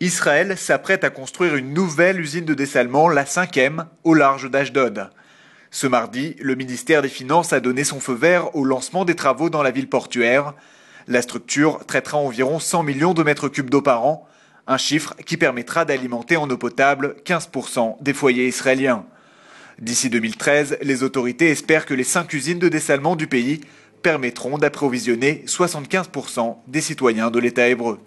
Israël s'apprête à construire une nouvelle usine de dessalement, la cinquième, au large d'Ashdod. Ce mardi, le ministère des Finances a donné son feu vert au lancement des travaux dans la ville portuaire. La structure traitera environ 100 millions de mètres cubes d'eau par an, un chiffre qui permettra d'alimenter en eau potable 15% des foyers israéliens. D'ici 2013, les autorités espèrent que les cinq usines de dessalement du pays permettront d'approvisionner 75% des citoyens de l'État hébreu.